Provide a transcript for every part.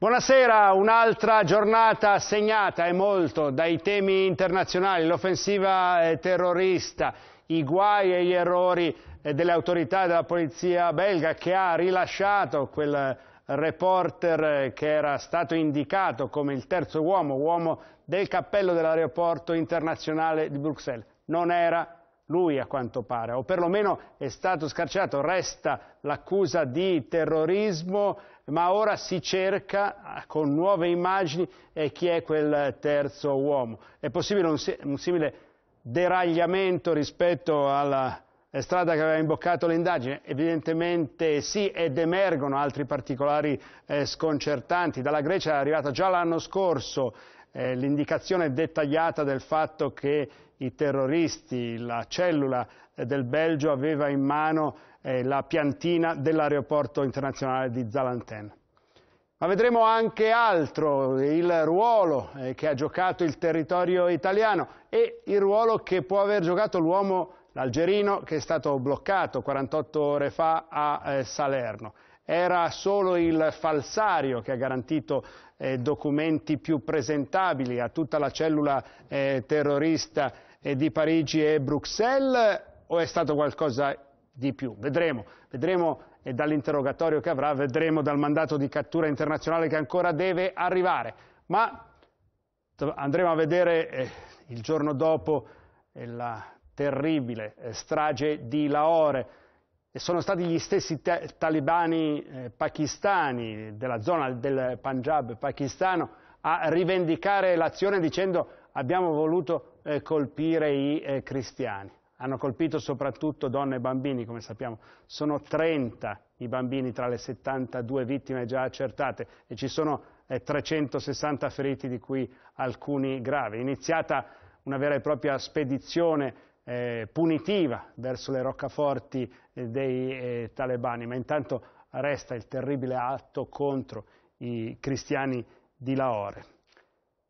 Buonasera, un'altra giornata segnata e molto dai temi internazionali, l'offensiva eh, terrorista, i guai e gli errori eh, delle autorità della polizia belga che ha rilasciato quel reporter eh, che era stato indicato come il terzo uomo, uomo del cappello dell'aeroporto internazionale di Bruxelles. Non era lui a quanto pare, o perlomeno è stato scarcerato, resta l'accusa di terrorismo ma ora si cerca ah, con nuove immagini chi è quel terzo uomo. È possibile un, un simile deragliamento rispetto alla strada che aveva imboccato l'indagine? Evidentemente sì, ed emergono altri particolari eh, sconcertanti. Dalla Grecia è arrivata già l'anno scorso eh, l'indicazione dettagliata del fatto che i terroristi, la cellula eh, del Belgio aveva in mano eh, la piantina dell'aeroporto internazionale di Zalanten. Ma vedremo anche altro, il ruolo eh, che ha giocato il territorio italiano e il ruolo che può aver giocato l'uomo l'algerino che è stato bloccato 48 ore fa a eh, Salerno. Era solo il falsario che ha garantito eh, documenti più presentabili a tutta la cellula eh, terrorista eh, di Parigi e Bruxelles o è stato qualcosa di più. Vedremo, vedremo dall'interrogatorio che avrà, vedremo dal mandato di cattura internazionale che ancora deve arrivare. Ma andremo a vedere eh, il giorno dopo eh, la terribile eh, strage di Lahore. E sono stati gli stessi talibani eh, pakistani della zona del Punjab pakistano a rivendicare l'azione dicendo abbiamo voluto eh, colpire i eh, cristiani hanno colpito soprattutto donne e bambini, come sappiamo. Sono 30 i bambini tra le 72 vittime già accertate e ci sono eh, 360 feriti, di cui alcuni gravi. È iniziata una vera e propria spedizione eh, punitiva verso le roccaforti eh, dei eh, talebani, ma intanto resta il terribile atto contro i cristiani di Lahore.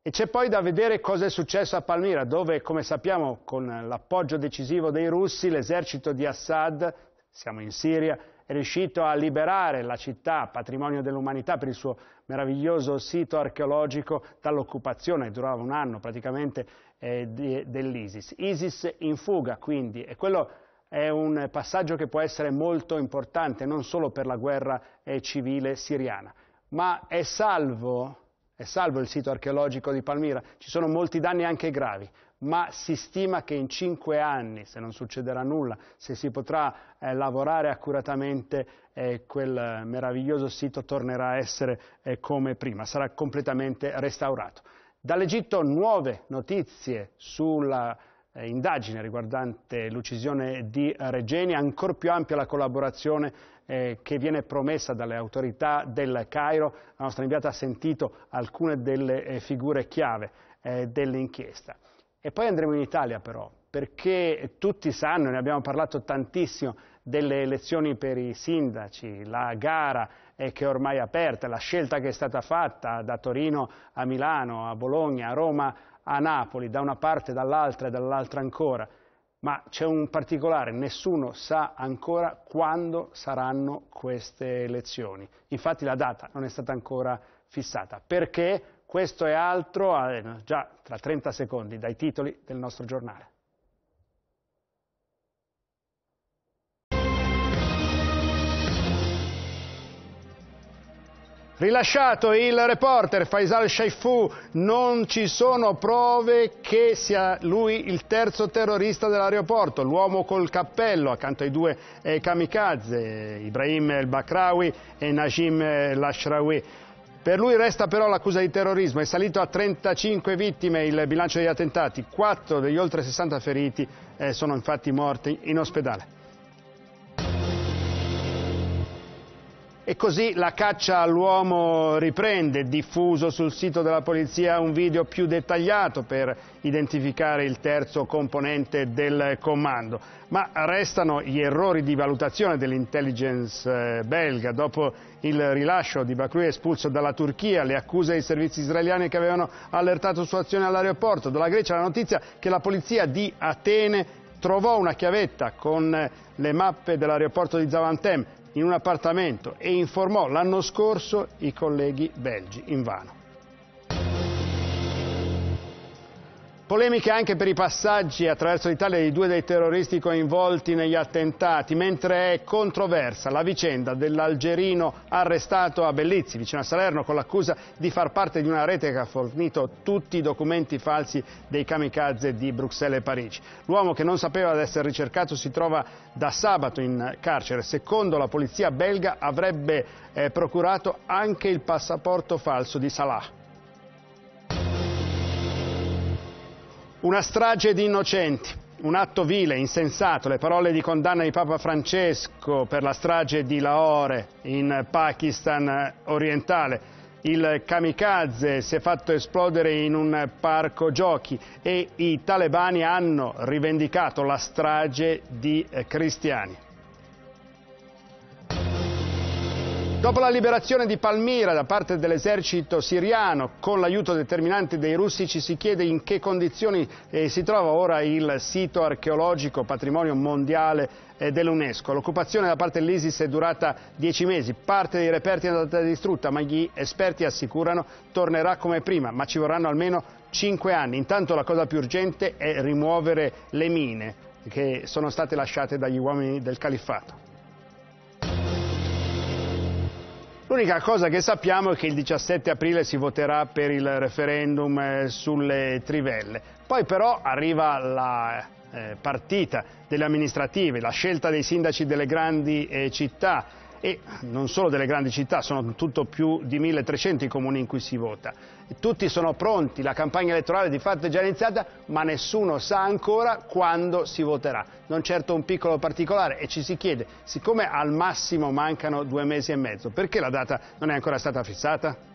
E c'è poi da vedere cosa è successo a Palmira, dove, come sappiamo, con l'appoggio decisivo dei russi, l'esercito di Assad, siamo in Siria, è riuscito a liberare la città, patrimonio dell'umanità, per il suo meraviglioso sito archeologico dall'occupazione, durava un anno praticamente, eh, dell'ISIS. ISIS in fuga, quindi, e quello è un passaggio che può essere molto importante, non solo per la guerra eh, civile siriana, ma è salvo è salvo il sito archeologico di Palmira, ci sono molti danni anche gravi, ma si stima che in cinque anni, se non succederà nulla, se si potrà eh, lavorare accuratamente, eh, quel meraviglioso sito tornerà a essere eh, come prima, sarà completamente restaurato. Dall'Egitto nuove notizie sulla eh, indagine riguardante l'uccisione di Regeni, ancora più ampia la collaborazione eh, che viene promessa dalle autorità del Cairo. La nostra inviata ha sentito alcune delle eh, figure chiave eh, dell'inchiesta. E poi andremo in Italia però, perché tutti sanno, ne abbiamo parlato tantissimo, delle elezioni per i sindaci, la gara eh, che è ormai aperta, la scelta che è stata fatta da Torino a Milano, a Bologna, a Roma, a Napoli, da una parte, dall'altra e dall'altra ancora, ma c'è un particolare, nessuno sa ancora quando saranno queste elezioni. Infatti la data non è stata ancora fissata. Perché questo è altro, eh, già tra 30 secondi, dai titoli del nostro giornale. Rilasciato il reporter Faisal Shaifu, non ci sono prove che sia lui il terzo terrorista dell'aeroporto, l'uomo col cappello accanto ai due eh, kamikaze, Ibrahim El Bakrawi e Najim eh, Lashrawi. Per lui resta però l'accusa di terrorismo, è salito a 35 vittime il bilancio degli attentati, 4 degli oltre 60 feriti eh, sono infatti morti in ospedale. E così la caccia all'uomo riprende, diffuso sul sito della polizia un video più dettagliato per identificare il terzo componente del comando. Ma restano gli errori di valutazione dell'intelligence eh, belga. Dopo il rilascio di Bakri espulso dalla Turchia, le accuse ai servizi israeliani che avevano allertato su azione all'aeroporto, dalla Grecia la notizia che la polizia di Atene trovò una chiavetta con le mappe dell'aeroporto di Zavantem in un appartamento e informò l'anno scorso i colleghi belgi, invano. Polemiche anche per i passaggi attraverso l'Italia di due dei terroristi coinvolti negli attentati, mentre è controversa la vicenda dell'algerino arrestato a Bellizzi, vicino a Salerno, con l'accusa di far parte di una rete che ha fornito tutti i documenti falsi dei kamikaze di Bruxelles e Parigi. L'uomo che non sapeva di essere ricercato si trova da sabato in carcere. Secondo la polizia belga avrebbe eh, procurato anche il passaporto falso di Salah. Una strage di innocenti, un atto vile, insensato, le parole di condanna di Papa Francesco per la strage di Lahore in Pakistan orientale. Il kamikaze si è fatto esplodere in un parco giochi e i talebani hanno rivendicato la strage di eh, cristiani. Dopo la liberazione di Palmira da parte dell'esercito siriano, con l'aiuto determinante dei russi, ci si chiede in che condizioni eh, si trova ora il sito archeologico patrimonio mondiale eh, dell'UNESCO. L'occupazione da parte dell'ISIS è durata dieci mesi, parte dei reperti è andata distrutta, ma gli esperti assicurano tornerà come prima, ma ci vorranno almeno cinque anni. Intanto la cosa più urgente è rimuovere le mine che sono state lasciate dagli uomini del califfato. L'unica cosa che sappiamo è che il 17 aprile si voterà per il referendum eh, sulle trivelle. Poi però arriva la eh, partita delle amministrative, la scelta dei sindaci delle grandi eh, città, e non solo delle grandi città, sono tutto più di 1300 i comuni in cui si vota. Tutti sono pronti, la campagna elettorale di fatto è già iniziata, ma nessuno sa ancora quando si voterà. Non certo un piccolo particolare e ci si chiede, siccome al massimo mancano due mesi e mezzo, perché la data non è ancora stata fissata?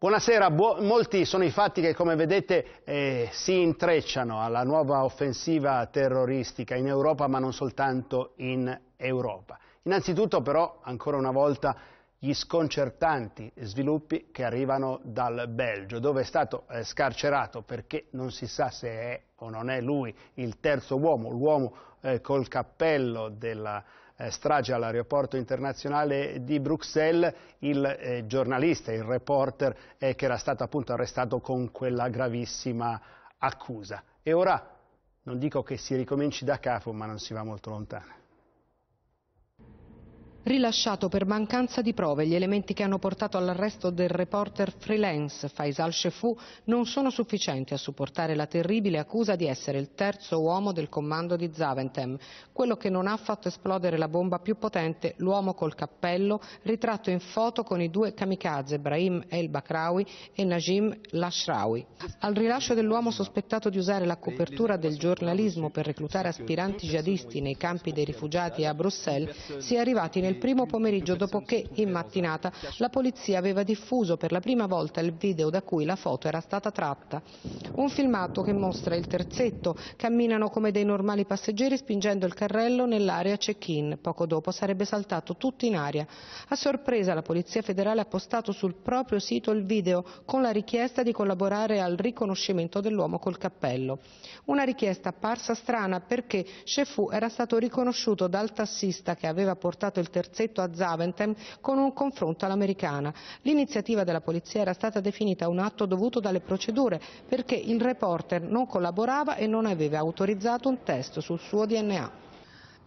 Buonasera, buo molti sono i fatti che come vedete eh, si intrecciano alla nuova offensiva terroristica in Europa ma non soltanto in Europa. Innanzitutto però ancora una volta gli sconcertanti sviluppi che arrivano dal Belgio, dove è stato eh, scarcerato perché non si sa se è o non è lui il terzo uomo, l'uomo eh, col cappello della eh, strage all'aeroporto internazionale di Bruxelles, il eh, giornalista, il reporter eh, che era stato appunto arrestato con quella gravissima accusa. E ora non dico che si ricominci da capo, ma non si va molto lontano rilasciato per mancanza di prove. Gli elementi che hanno portato all'arresto del reporter freelance Faisal Shefou non sono sufficienti a supportare la terribile accusa di essere il terzo uomo del comando di Zaventem, quello che non ha fatto esplodere la bomba più potente, l'uomo col cappello, ritratto in foto con i due kamikaze Ibrahim El Bakrawi e Najim Lashraoui. Al rilascio dell'uomo sospettato di usare la copertura del giornalismo per reclutare aspiranti jihadisti nei campi dei rifugiati a Bruxelles, si è arrivati nel primo pomeriggio dopo che, in mattinata, la polizia aveva diffuso per la prima volta il video da cui la foto era stata tratta. Un filmato che mostra il terzetto, camminano come dei normali passeggeri spingendo il carrello nell'area check-in. Poco dopo sarebbe saltato tutto in aria. A sorpresa la Polizia Federale ha postato sul proprio sito il video con la richiesta di collaborare al riconoscimento dell'uomo col cappello. Una richiesta apparsa strana perché Chefou era stato riconosciuto dal tassista che aveva portato il terzetto terzetto a Zaventem con un confronto all'americana. L'iniziativa della polizia era stata definita un atto dovuto dalle procedure perché il reporter non collaborava e non aveva autorizzato un test sul suo DNA.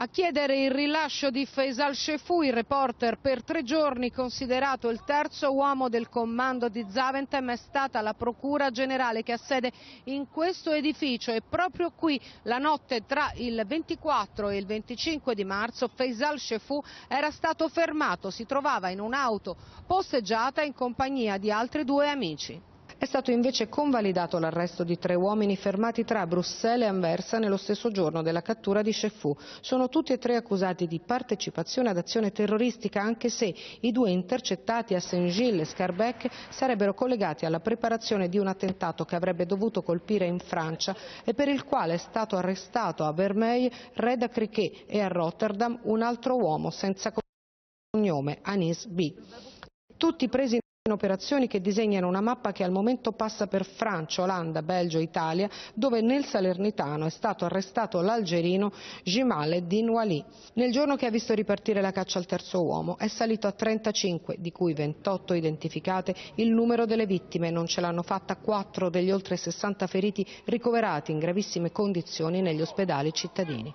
A chiedere il rilascio di Faisal Shefui, reporter per tre giorni considerato il terzo uomo del comando di Zaventem, è stata la Procura Generale che ha sede in questo edificio e proprio qui la notte tra il 24 e il 25 di marzo Faisal Shefou era stato fermato, si trovava in un'auto posteggiata in compagnia di altri due amici. È stato invece convalidato l'arresto di tre uomini fermati tra Bruxelles e Anversa nello stesso giorno della cattura di Chefou. Sono tutti e tre accusati di partecipazione ad azione terroristica, anche se i due intercettati a Saint-Gilles e Scarbec sarebbero collegati alla preparazione di un attentato che avrebbe dovuto colpire in Francia e per il quale è stato arrestato a Vermeil Reda Criquet e a Rotterdam un altro uomo senza cognome, Anis B. Tutti presi in operazioni che disegnano una mappa che al momento passa per Francia, Olanda, Belgio, Italia, dove nel Salernitano è stato arrestato l'algerino Jimal Eddin Wali. Nel giorno che ha visto ripartire la caccia al terzo uomo è salito a 35, di cui 28 identificate, il numero delle vittime. Non ce l'hanno fatta 4 degli oltre 60 feriti ricoverati in gravissime condizioni negli ospedali cittadini.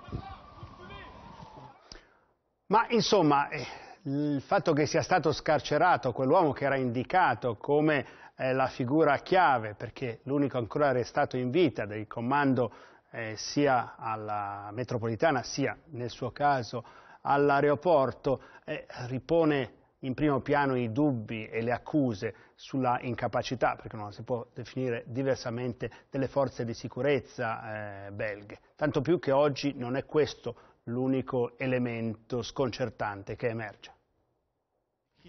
Ma insomma, eh, Mm, il fatto che sia stato scarcerato quell'uomo che era indicato come eh, la figura chiave, perché l'unico ancora restato in vita del comando eh, sia alla metropolitana sia nel suo caso all'aeroporto, eh, ripone in primo piano i dubbi e le accuse sulla incapacità, perché non si può definire diversamente, delle forze di sicurezza eh, belghe. Tanto più che oggi non è questo l'unico elemento sconcertante che emerge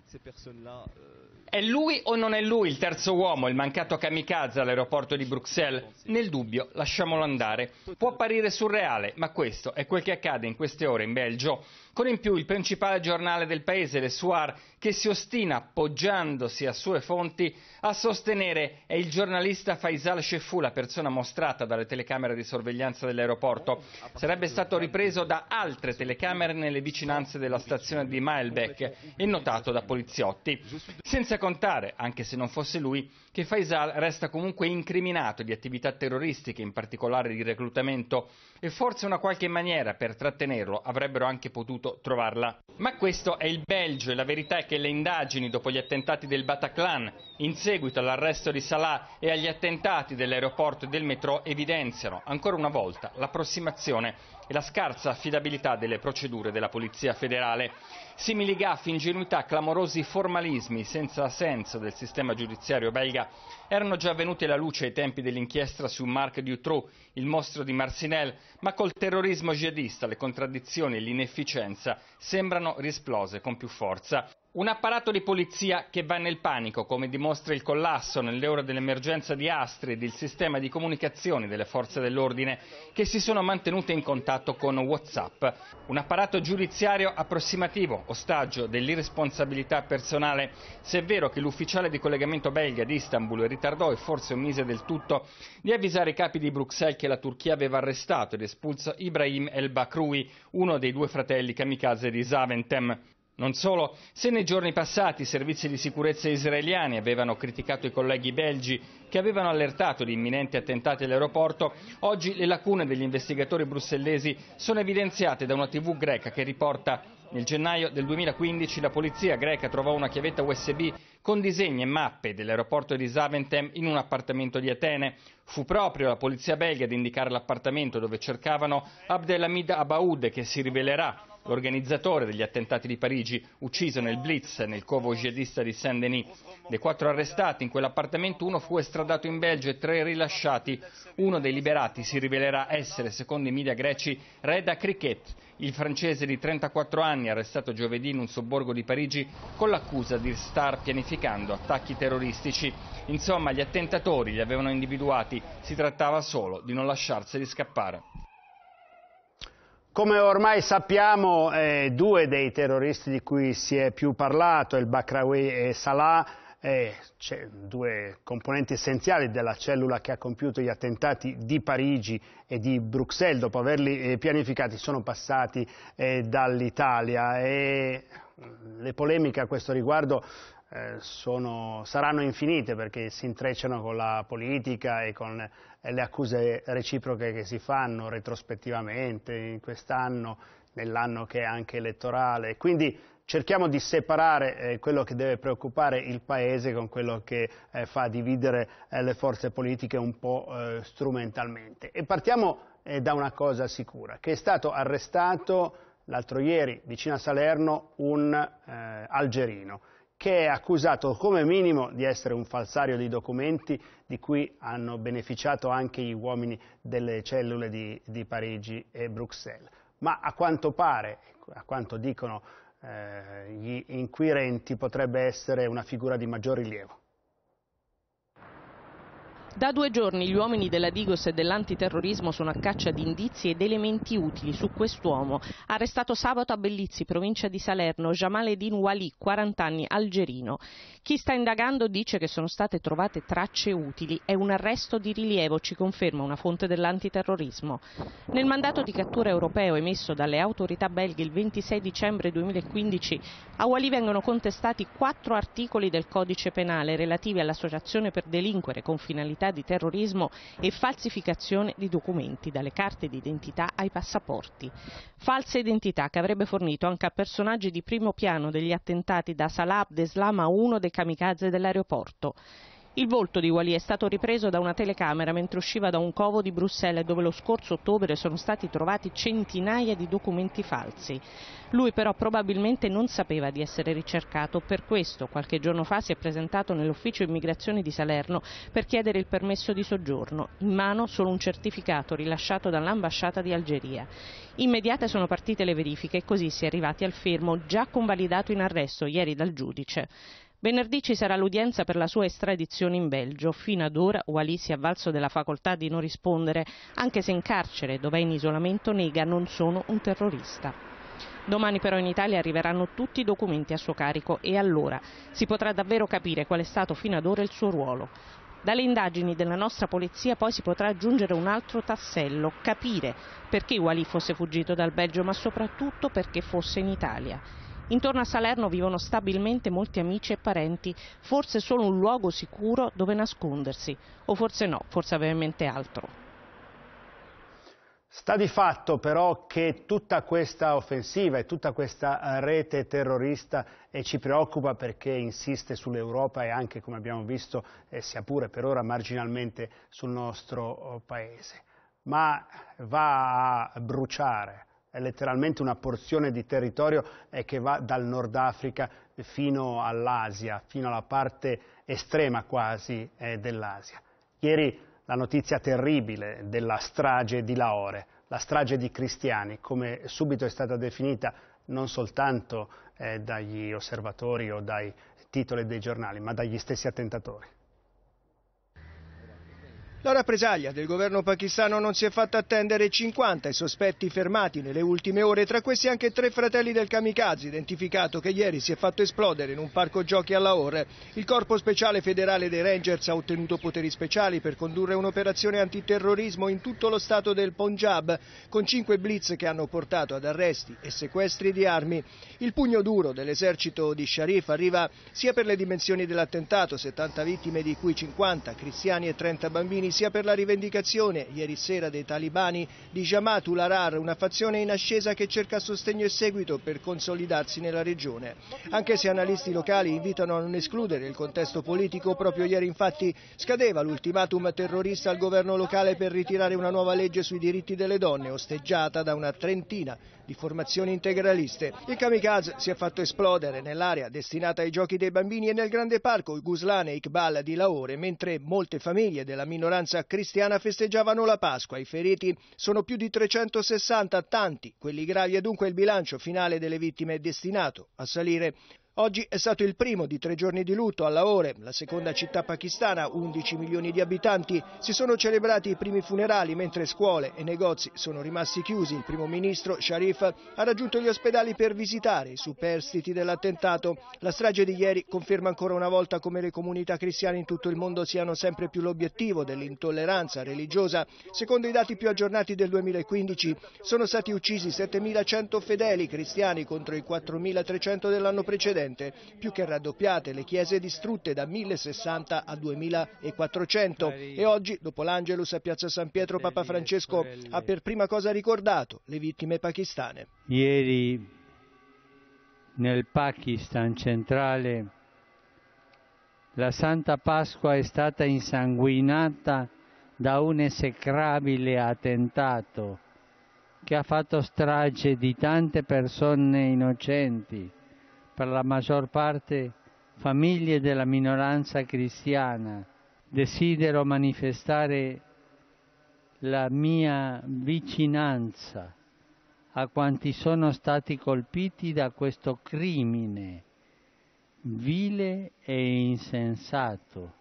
ces personnes-là. Eh, è lui o non è lui il terzo uomo, il mancato kamikaze all'aeroporto di Bruxelles? Nel dubbio, lasciamolo andare. Può apparire surreale, ma questo è quel che accade in queste ore in Belgio con in più il principale giornale del paese, Le Soir, che si ostina, appoggiandosi a sue fonti, a sostenere è il giornalista Faisal Sheffu, la persona mostrata dalle telecamere di sorveglianza dell'aeroporto. Oh, Sarebbe stato ripreso da altre telecamere nelle vicinanze della stazione di Maelbeck e notato da poliziotti. Senza contare, anche se non fosse lui, che Faisal resta comunque incriminato di attività terroristiche, in particolare di reclutamento, e forse una qualche maniera per trattenerlo avrebbero anche potuto potuto trovarla. Ma questo è il Belgio e la verità è che le indagini dopo gli attentati del Bataclan, in seguito all'arresto di Salah e agli attentati dell'aeroporto e del metro evidenziano ancora una volta l'approssimazione e la scarsa affidabilità delle procedure della Polizia federale. Simili gaffi, ingenuità, clamorosi formalismi senza senso del sistema giudiziario belga erano già venuti alla luce ai tempi dell'inchiesta su Marc Dutroux, il mostro di Marcinelle, ma col terrorismo jihadista le contraddizioni e l'inefficienza sembrano risplose con più forza. Un apparato di polizia che va nel panico, come dimostra il collasso nell'ora dell'emergenza di Astrid, del sistema di comunicazioni delle forze dell'ordine che si sono mantenute in contatto con Whatsapp. Un apparato giudiziario approssimativo, ostaggio dell'irresponsabilità personale, se è vero che l'ufficiale di collegamento belga di Istanbul ritardò e forse omise del tutto di avvisare i capi di Bruxelles che la Turchia aveva arrestato ed espulso Ibrahim El Bakrui, uno dei due fratelli kamikaze di Zaventem. Non solo, se nei giorni passati i servizi di sicurezza israeliani avevano criticato i colleghi belgi che avevano allertato di imminenti attentati all'aeroporto, oggi le lacune degli investigatori brussellesi sono evidenziate da una tv greca che riporta nel gennaio del 2015 la polizia greca trovò una chiavetta USB con disegni e mappe dell'aeroporto di Zaventem in un appartamento di Atene. Fu proprio la polizia belga ad indicare l'appartamento dove cercavano Abdelhamid Abaoud che si rivelerà l'organizzatore degli attentati di Parigi, ucciso nel Blitz nel covo jihadista di Saint-Denis. Dei quattro arrestati in quell'appartamento uno fu estradato in Belgio e tre rilasciati. Uno dei liberati si rivelerà essere, secondo i media greci, Reda Criquet, il francese di 34 anni arrestato giovedì in un sobborgo di Parigi con l'accusa di star pianificando attacchi terroristici. Insomma, gli attentatori li avevano individuati, si trattava solo di non lasciarseli scappare. Come ormai sappiamo, eh, due dei terroristi di cui si è più parlato, il Bakrawi e Salah, eh, due componenti essenziali della cellula che ha compiuto gli attentati di Parigi e di Bruxelles, dopo averli eh, pianificati, sono passati eh, dall'Italia. Mm, le polemiche a questo riguardo eh, sono, saranno infinite perché si intrecciano con la politica e con eh, le accuse reciproche che si fanno retrospettivamente in quest'anno, nell'anno che è anche elettorale. Quindi cerchiamo di separare eh, quello che deve preoccupare il Paese con quello che fa dividere le forze politiche un po' strumentalmente. E partiamo da una cosa sicura, che è stato arrestato l'altro ieri vicino a Salerno un algerino che è accusato come minimo di essere un falsario di documenti di cui hanno beneficiato anche gli uomini delle cellule di, di Parigi e Bruxelles. Ma a quanto pare, a quanto dicono eh, gli inquirenti, potrebbe essere una figura di maggior rilievo. Da due giorni gli uomini della Digos e dell'antiterrorismo sono a caccia di indizi ed elementi utili su quest'uomo. Arrestato sabato a Bellizzi, provincia di Salerno, Jamal Edin Wali, 40 anni, algerino. Chi sta indagando dice che sono state trovate tracce utili. È un arresto di rilievo, ci conferma una fonte dell'antiterrorismo. Nel mandato di cattura europeo emesso dalle autorità belghe il 26 dicembre 2015, a Wali vengono contestati quattro articoli del codice penale relativi all'associazione per delinquere con finalità criminalità di terrorismo e falsificazione di documenti, dalle carte d'identità ai passaporti. Falsa identità che avrebbe fornito anche a personaggi di primo piano degli attentati da Salah Abdeslam a uno dei kamikaze dell'aeroporto. Il volto di Wali è stato ripreso da una telecamera mentre usciva da un covo di Bruxelles dove lo scorso ottobre sono stati trovati centinaia di documenti falsi. Lui però probabilmente non sapeva di essere ricercato, per questo qualche giorno fa si è presentato nell'ufficio immigrazione di Salerno per chiedere il permesso di soggiorno, in mano solo un certificato rilasciato dall'ambasciata di Algeria. Immediate sono partite le verifiche e così si è arrivati al fermo già convalidato in arresto ieri dal giudice. Venerdì ci sarà l'udienza per la sua estradizione in Belgio. Fino ad ora Walì si è avvalso della facoltà di non rispondere, anche se in carcere, dove è in isolamento, nega non sono un terrorista. Domani però in Italia arriveranno tutti i documenti a suo carico e allora si potrà davvero capire qual è stato fino ad ora il suo ruolo. Dalle indagini della nostra polizia poi si potrà aggiungere un altro tassello, capire perché Walì fosse fuggito dal Belgio ma soprattutto perché fosse in Italia. Intorno a Salerno vivono stabilmente molti amici e parenti, forse solo un luogo sicuro dove nascondersi, o forse no, forse aveva in mente altro. Sta di fatto però che tutta questa offensiva e tutta questa eh, rete terrorista eh, ci preoccupa perché insiste sull'Europa e anche, come abbiamo visto, eh, sia pure per ora marginalmente sul nostro oh, paese. Ma va a bruciare è letteralmente una porzione di territorio eh, che va dal Nord Africa fino all'Asia, fino alla parte estrema quasi eh, dell'Asia. Ieri la notizia terribile della strage di Lahore, la strage di cristiani, come subito è stata definita non soltanto eh, dagli osservatori o dai titoli dei giornali, ma dagli stessi attentatori. La rappresaglia del governo pakistano non si è fatta attendere 50 i sospetti fermati nelle ultime ore, tra questi anche tre fratelli del kamikaze, identificato che ieri si è fatto esplodere in un parco giochi a Lahore. Il corpo speciale federale dei Rangers ha ottenuto poteri speciali per condurre un'operazione antiterrorismo in tutto lo stato del Punjab, con cinque blitz che hanno portato ad arresti e sequestri di armi. Il pugno duro dell'esercito di Sharif arriva sia per le dimensioni dell'attentato, 70 vittime di cui 50 cristiani e 30 bambini, Palestinani sia per la rivendicazione, ieri sera, dei talibani di Jamatul Harar, una fazione in ascesa che cerca sostegno e seguito per consolidarsi nella regione. Anche se analisti locali invitano a non escludere il contesto politico, proprio ieri infatti scadeva l'ultimatum terrorista al governo locale per ritirare una nuova legge sui diritti delle donne, osteggiata da una trentina di formazioni integraliste. Il kamikaze si è fatto esplodere nell'area destinata ai giochi dei bambini e nel grande parco e Iqbal di Lahore, mentre molte famiglie della minoranza minoranza cristiana festeggiavano la Pasqua. I feriti sono più di 360, tanti quelli gravi e dunque il bilancio finale delle vittime è destinato a salire Oggi è stato il primo di tre giorni di lutto a Lahore, la seconda città pakistana, 11 milioni di abitanti. Si sono celebrati i primi funerali mentre scuole e negozi sono rimasti chiusi. Il primo ministro Sharif ha raggiunto gli ospedali per visitare i superstiti dell'attentato. La strage di ieri conferma ancora una volta come le comunità cristiane in tutto il mondo siano sempre più l'obiettivo dell'intolleranza religiosa. Secondo i dati più aggiornati del 2015 sono stati uccisi 7.100 fedeli cristiani contro i 4.300 dell'anno precedente recente, più che raddoppiate le chiese distrutte da 1060 a 2400 e oggi, dopo l'Angelus a Piazza San Pietro, Papa Francesco ha per prima cosa ricordato le vittime pakistane. Ieri nel Pakistan centrale la Santa Pasqua è stata insanguinata da un esecrabile attentato che ha fatto strage di tante persone innocenti per la maggior parte famiglie della minoranza cristiana, desidero manifestare la mia vicinanza a quanti sono stati colpiti da questo crimine vile e insensato.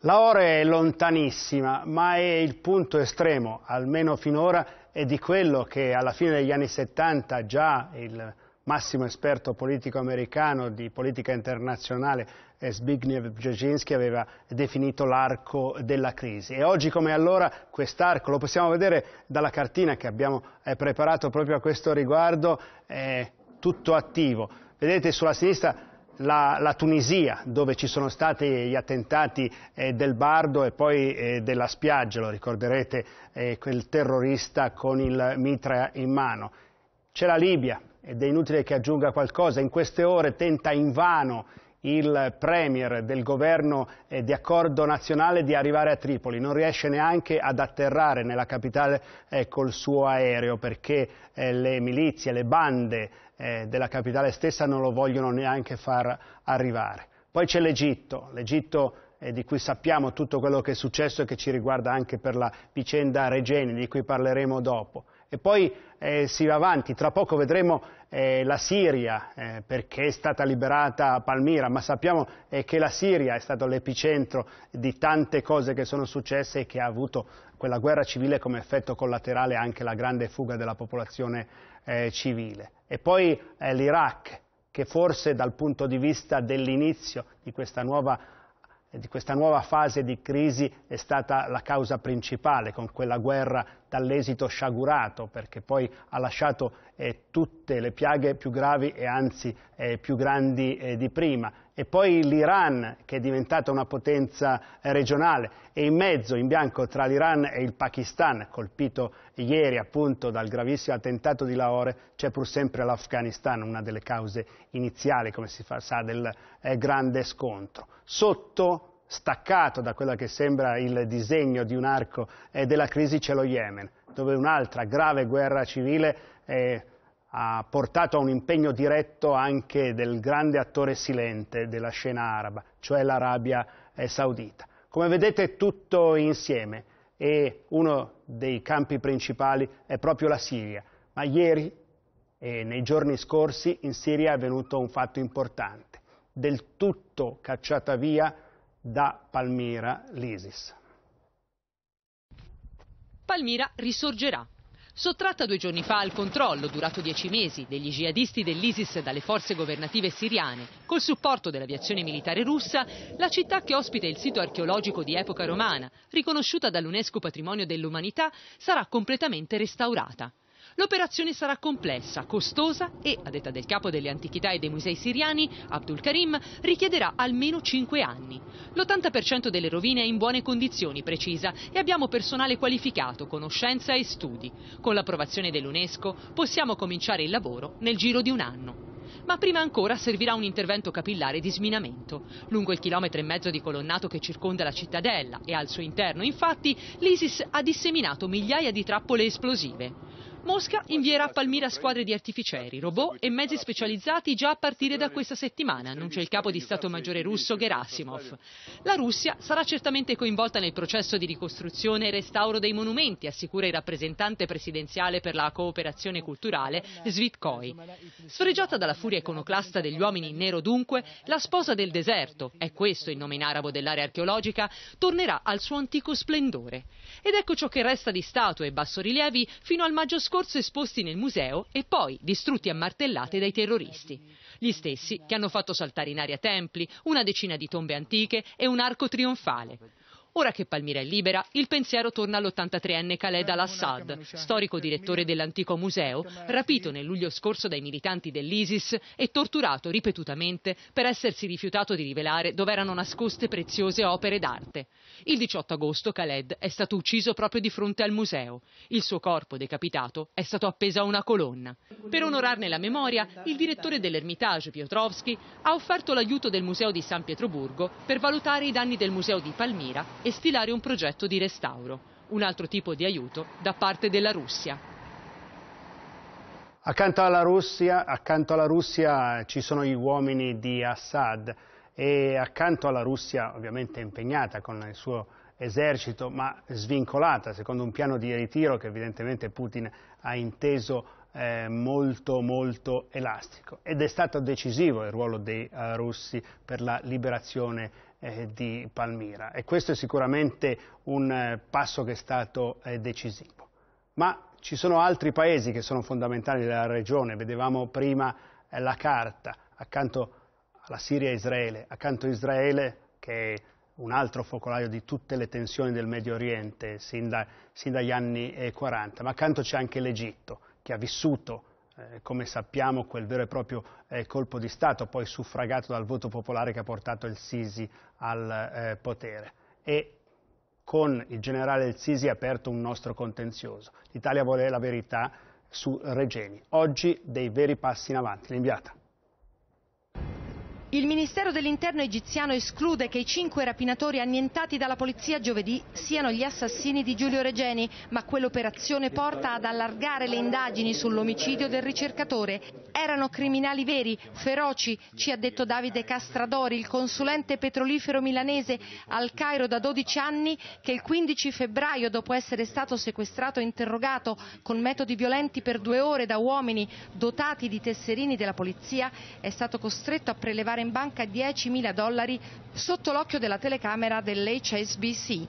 La ora è lontanissima, ma è il punto estremo, almeno finora, e di quello che alla fine degli anni 70 già il massimo esperto politico americano di politica internazionale eh, Zbigniew Brzezinski aveva definito l'arco della crisi e oggi come allora quest'arco lo possiamo vedere dalla cartina che abbiamo eh, preparato proprio a questo riguardo è tutto attivo vedete sulla sinistra la, la, Tunisia, dove ci sono stati gli attentati eh, del Bardo e poi eh, della spiaggia, lo ricorderete, eh, quel terrorista con il mitra in mano. C'è la Libia, ed è inutile che aggiunga qualcosa, in queste ore tenta invano il Premier del governo eh, di accordo nazionale di arrivare a Tripoli, non riesce neanche ad atterrare nella capitale eh, col suo aereo perché eh, le milizie, le bande della capitale stessa non lo vogliono neanche far arrivare. Poi c'è l'Egitto, l'Egitto di cui sappiamo tutto quello che è successo e che ci riguarda anche per la vicenda Regeni, di cui parleremo dopo e poi eh, si va avanti, tra poco vedremo eh, la Siria eh, perché è stata liberata Palmira, ma sappiamo eh, che la Siria è stato l'epicentro di tante cose che sono successe e che ha avuto quella guerra civile come effetto collaterale anche la grande fuga della popolazione eh, civile. E poi eh, l'Iraq, che forse dal punto di vista dell'inizio di questa nuova eh, di questa nuova fase di crisi è stata la causa principale con quella guerra dall'esito sciagurato perché poi ha lasciato eh, tutte le piaghe più gravi e anzi eh, più grandi eh, di prima e poi l'Iran che è diventata una potenza eh, regionale e in mezzo in bianco tra l'Iran e il Pakistan colpito ieri appunto dal gravissimo attentato di Lahore c'è pur sempre l'Afghanistan una delle cause iniziali come si sa del eh, grande scontro sotto staccato da quello che sembra il disegno di un arco eh, della crisi c'è lo Yemen dove un'altra grave guerra civile eh, ha portato a un impegno diretto anche del grande attore silente della scena araba, cioè l'Arabia eh, Saudita. Come vedete tutto insieme e uno dei campi principali è proprio la Siria, ma ieri e nei giorni scorsi in Siria è avvenuto un fatto importante, del tutto cacciata via da Palmira l'ISIS. Palmira risorgerà sottratta due giorni fa al controllo, durato dieci mesi, degli jihadisti dell'ISIS dalle forze governative siriane, col supporto dell'aviazione militare russa, la città che ospita il sito archeologico di epoca romana, riconosciuta dall'UNESCO Patrimonio dell'Umanità, sarà completamente restaurata. L'operazione sarà complessa, costosa e, a detta del capo delle antichità e dei musei siriani, Abdul Karim, richiederà almeno 5 anni. L'80% delle rovine è in buone condizioni, precisa, e abbiamo personale qualificato, conoscenza e studi. Con l'approvazione dell'UNESCO possiamo cominciare il lavoro nel giro di un anno ma prima ancora servirà un intervento capillare di sminamento. Lungo il chilometro e mezzo di colonnato che circonda la cittadella e al suo interno, infatti, l'ISIS ha disseminato migliaia di trappole esplosive. Mosca invierà a Palmira squadre di artificieri, robot e mezzi specializzati già a partire da questa settimana, annuncia il capo di Stato Maggiore russo Gerasimov. La Russia sarà certamente coinvolta nel processo di ricostruzione e restauro dei monumenti, assicura il rappresentante presidenziale per la cooperazione culturale Svitkoi. Sfregiata dalla furia iconoclasta degli uomini in nero dunque, la sposa del deserto, è questo il nome in arabo dell'area archeologica, tornerà al suo antico splendore. Ed ecco ciò che resta di statue e bassorilievi fino al maggio scorso scorso esposti nel museo e poi distrutti a martellate dai terroristi. Gli stessi che hanno fatto saltare in aria templi, una decina di tombe antiche e un arco trionfale. Ora che Palmira è libera, il pensiero torna all'83enne Khaled eh, al-Assad, storico eh, direttore dell'antico museo, rapito nel luglio scorso dai militanti dell'ISIS e torturato ripetutamente per essersi rifiutato di rivelare dove erano nascoste preziose opere d'arte. Il 18 agosto Khaled è stato ucciso proprio di fronte al museo. Il suo corpo decapitato è stato appeso a una colonna. Per onorarne la memoria, il direttore dell'Ermitage Piotrowski ha offerto l'aiuto del museo di San Pietroburgo per valutare i danni del museo di Palmira e stilare un progetto di restauro, un altro tipo di aiuto da parte della Russia. Accanto alla Russia, accanto alla Russia ci sono gli uomini di Assad e accanto alla Russia ovviamente impegnata con il suo esercito ma svincolata secondo un piano di ritiro che evidentemente Putin ha inteso eh, molto molto elastico ed è stato decisivo il ruolo dei uh, russi per la liberazione eh, di Palmira e questo è sicuramente un eh, passo che è stato eh, decisivo. Ma ci sono altri paesi che sono fondamentali della regione, vedevamo prima eh, la carta, accanto alla Siria e Israele, accanto a Israele che è un altro focolaio di tutte le tensioni del Medio Oriente sin, da, sin dagli anni 40, eh, ma accanto c'è anche l'Egitto che ha vissuto eh, come sappiamo, quel vero e proprio eh, colpo di Stato, poi suffragato dal voto popolare che ha portato il Sisi al eh, potere. E con il generale il Sisi è aperto un nostro contenzioso. L'Italia vuole la verità su Regeni. Oggi dei veri passi in avanti. L'inviata. Il Ministero dell'Interno egiziano esclude che i cinque rapinatori annientati dalla polizia giovedì siano gli assassini di Giulio Regeni, ma quell'operazione porta ad allargare le indagini sull'omicidio del ricercatore. Erano criminali veri, feroci, ci ha detto Davide Castradori, il consulente petrolifero milanese al Cairo da 12 anni, che il 15 febbraio, dopo essere stato sequestrato e interrogato con metodi violenti per due ore da uomini dotati di tesserini della polizia, è stato costretto a prelevare in banca 10.000 dollari sotto l'occhio della telecamera dell'HSBC.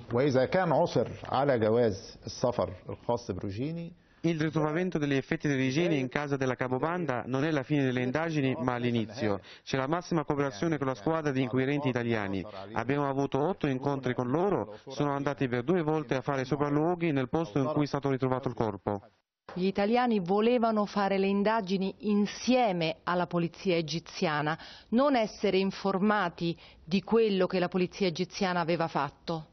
Il ritrovamento degli effetti di Rigeni in casa della capobanda non è la fine delle indagini ma l'inizio. C'è la massima cooperazione con la squadra di inquirenti italiani. Abbiamo avuto otto incontri con loro, sono andati per due volte a fare sopralluoghi nel posto in cui è stato ritrovato il corpo. Gli italiani volevano fare le indagini insieme alla polizia egiziana, non essere informati di quello che la polizia egiziana aveva fatto.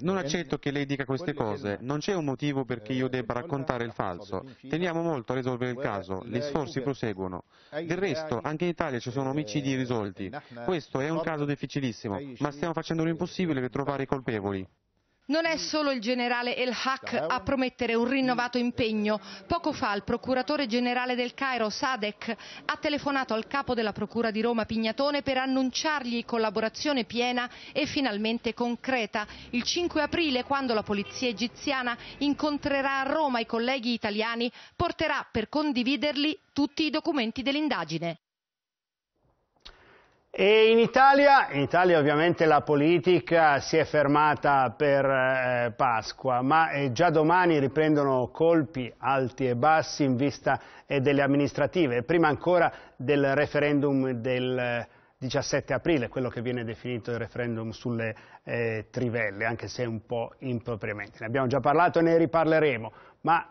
Non accetto che lei dica queste cose, non c'è un motivo perché io debba raccontare il falso. Teniamo molto a risolvere il caso, gli sforzi proseguono. Del resto, anche in Italia ci sono omicidi irrisolti. Questo è un caso difficilissimo, ma stiamo facendo l'impossibile per trovare i colpevoli. Non è solo il generale El Haq a promettere un rinnovato mm. impegno. Poco fa il procuratore generale del Cairo, Sadek, ha telefonato al capo della procura di Roma, Pignatone, per annunciargli collaborazione piena e finalmente concreta. Il 5 aprile, quando la polizia egiziana incontrerà a Roma i colleghi italiani, porterà per condividerli tutti i documenti dell'indagine. E in Italia, in Italia ovviamente la politica si è fermata per eh, Pasqua, ma eh, già domani riprendono colpi alti e bassi in vista eh, delle amministrative, prima ancora del referendum del 17 eh, aprile, quello che viene definito il referendum sulle eh, trivelle, anche se un po' impropriamente. Ne abbiamo già parlato e ne riparleremo, ma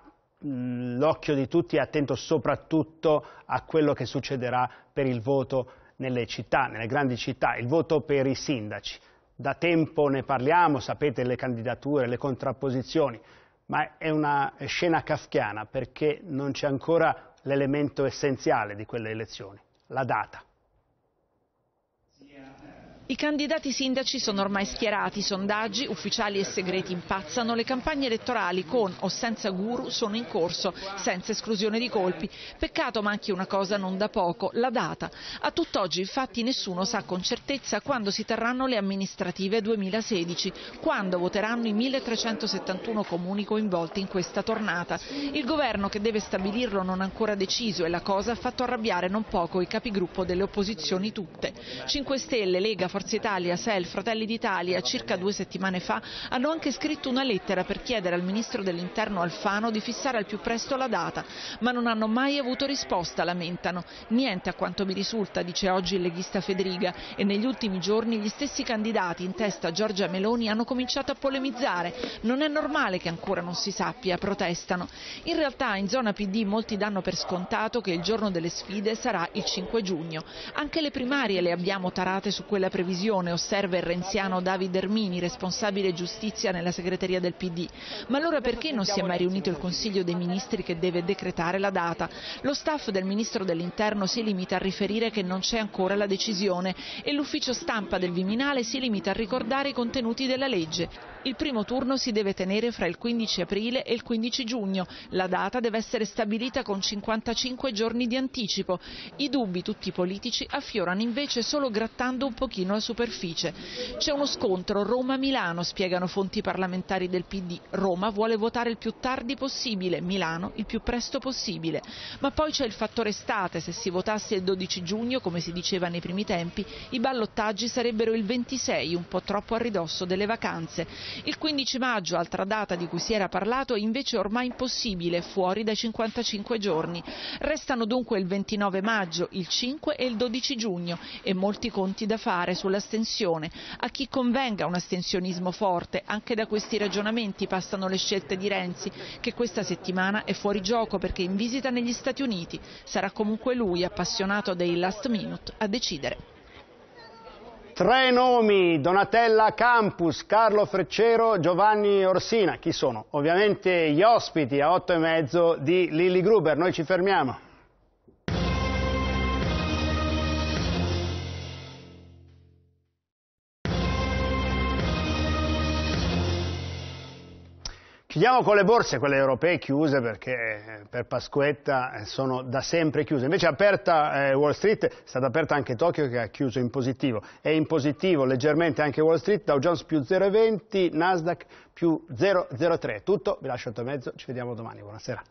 mm, l'occhio di tutti è attento soprattutto a quello che succederà per il voto nelle città, nelle grandi città, il voto per i sindaci. Da tempo ne parliamo, sapete le candidature, le contrapposizioni, ma è una scena kafkiana perché non c'è ancora l'elemento essenziale di quelle elezioni, la data. I candidati sindaci sono ormai schierati, sondaggi, ufficiali e segreti impazzano, le campagne elettorali con o senza guru sono in corso, senza esclusione di colpi. Peccato ma anche una cosa non da poco, la data. A tutt'oggi infatti nessuno sa con certezza quando si terranno le amministrative 2016, quando voteranno i 1371 comuni coinvolti in questa tornata. Il governo che deve stabilirlo non ha ancora deciso e la cosa ha fatto arrabbiare non poco i capigruppo delle opposizioni tutte. 5 Stelle, Lega, Forza Italia, SEL, Fratelli d'Italia circa due settimane fa hanno anche scritto una lettera per chiedere al ministro dell'interno Alfano di fissare al più presto la data, ma non hanno mai avuto risposta, lamentano. Niente a quanto mi risulta, dice oggi il leghista Federiga, e negli ultimi giorni gli stessi candidati in testa Giorgia Meloni hanno cominciato a polemizzare. Non è normale che ancora non si sappia, protestano. In realtà in zona PD molti danno per scontato che il giorno delle sfide sarà il 5 giugno. Anche le primarie le abbiamo tarate su quella previsione visione, osserva il renziano Davide Ermini, responsabile giustizia nella segreteria del PD. Ma allora perché non si è mai riunito il Consiglio dei Ministri che deve decretare la data? Lo staff del Ministro dell'Interno si limita a riferire che non c'è ancora la decisione e l'ufficio stampa del Viminale si limita a ricordare i contenuti della legge. Il primo turno si deve tenere fra il 15 aprile e il 15 giugno. La data deve essere stabilita con 55 giorni di anticipo. I dubbi, tutti politici, affiorano invece solo grattando un pochino la superficie. C'è uno scontro Roma-Milano, spiegano fonti parlamentari del PD. Roma vuole votare il più tardi possibile, Milano il più presto possibile. Ma poi c'è il fattore estate. Se si votasse il 12 giugno, come si diceva nei primi tempi, i ballottaggi sarebbero il 26, un po' troppo a ridosso delle vacanze. Il 15 maggio, altra data di cui si era parlato, è invece ormai impossibile fuori dai 55 giorni. Restano dunque il 29 maggio, il 5 e il 12 giugno e molti conti da fare sull'astensione. A chi convenga un astensionismo forte, anche da questi ragionamenti passano le scelte di Renzi, che questa settimana è fuori gioco perché in visita negli Stati Uniti sarà comunque lui, appassionato dei last minute, a decidere. Tre nomi, Donatella Campus, Carlo Freccero, Giovanni Orsina. Chi sono? Ovviamente gli ospiti a otto e mezzo di Lilli Gruber. Noi ci fermiamo. Chiudiamo con le borse, quelle europee chiuse perché eh, per Pasquetta eh, sono da sempre chiuse. Invece è aperta eh, Wall Street, è stata aperta anche Tokyo che ha chiuso in positivo. È in positivo leggermente anche Wall Street, Dow Jones più 0,20, Nasdaq più 0,03. Tutto, vi lascio a mezzo, ci vediamo domani, buonasera.